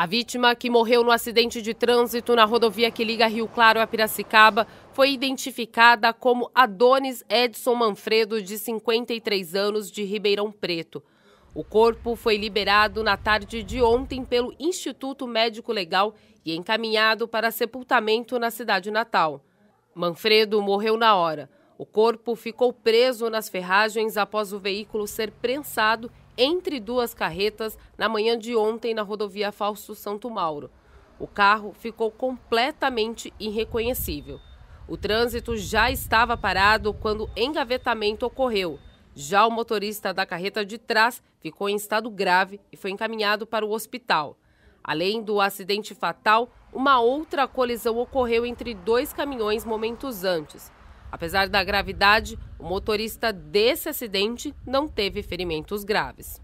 A vítima, que morreu no acidente de trânsito na rodovia que liga Rio Claro a Piracicaba, foi identificada como Adonis Edson Manfredo, de 53 anos, de Ribeirão Preto. O corpo foi liberado na tarde de ontem pelo Instituto Médico Legal e encaminhado para sepultamento na cidade natal. Manfredo morreu na hora. O corpo ficou preso nas ferragens após o veículo ser prensado entre duas carretas na manhã de ontem na rodovia Fausto Santo Mauro. O carro ficou completamente irreconhecível. O trânsito já estava parado quando engavetamento ocorreu. Já o motorista da carreta de trás ficou em estado grave e foi encaminhado para o hospital. Além do acidente fatal, uma outra colisão ocorreu entre dois caminhões momentos antes. Apesar da gravidade, o motorista desse acidente não teve ferimentos graves.